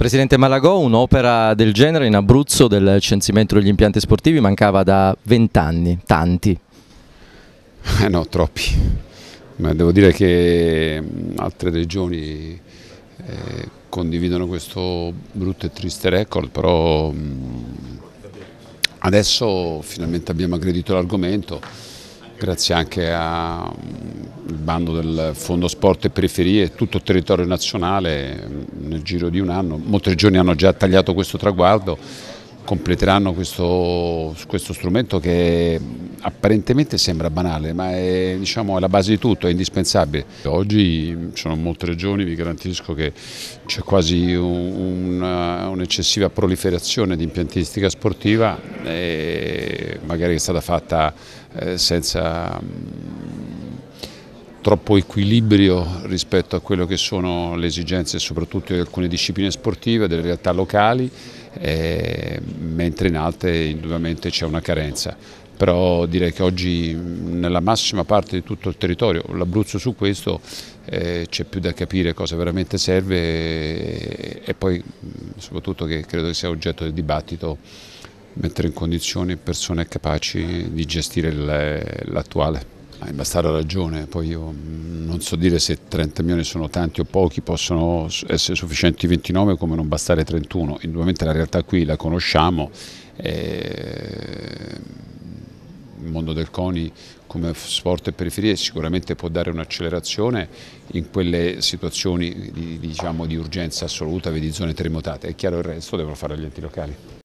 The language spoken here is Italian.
Presidente Malagò, un'opera del genere in Abruzzo del censimento degli impianti sportivi mancava da vent'anni, tanti. Eh no, troppi. Ma devo dire che mm, altre regioni eh, condividono questo brutto e triste record, però mh, mm, adesso finalmente abbiamo aggredito l'argomento grazie anche al mm, bando del Fondo Sport e Periferie, tutto il territorio nazionale mm, nel giro di un anno, molti regioni hanno già tagliato questo traguardo, completeranno questo, questo, strumento che apparentemente sembra banale ma è diciamo, alla base di tutto, è indispensabile. Oggi ci sono molte regioni, vi garantisco che c'è quasi un'eccessiva un proliferazione di impiantistica sportiva magari che è stata fatta eh, senza troppo equilibrio rispetto a quello che sono le esigenze soprattutto di alcune discipline sportive, delle realtà locali eh, mentre in altre indubbiamente c'è una carenza. Però direi che oggi nella massima parte di tutto il territorio, l'Abruzzo su questo eh, c'è più da capire cosa veramente serve e, e poi soprattutto che credo che sia oggetto del dibattito mettere in condizione persone capaci di gestire l'attuale. Imbastare ha ragione, poi io mm, non so dire se 30 milioni sono tanti o pochi, possono essere sufficienti 29 come non bastare 31, indubbiamente la realtà qui la conosciamo, eh, il mondo del CONI come sport e periferie sicuramente può dare un'accelerazione in quelle situazioni di, diciamo, di urgenza assoluta, vedi zone terremotate, è chiaro il resto devono fare gli enti locali.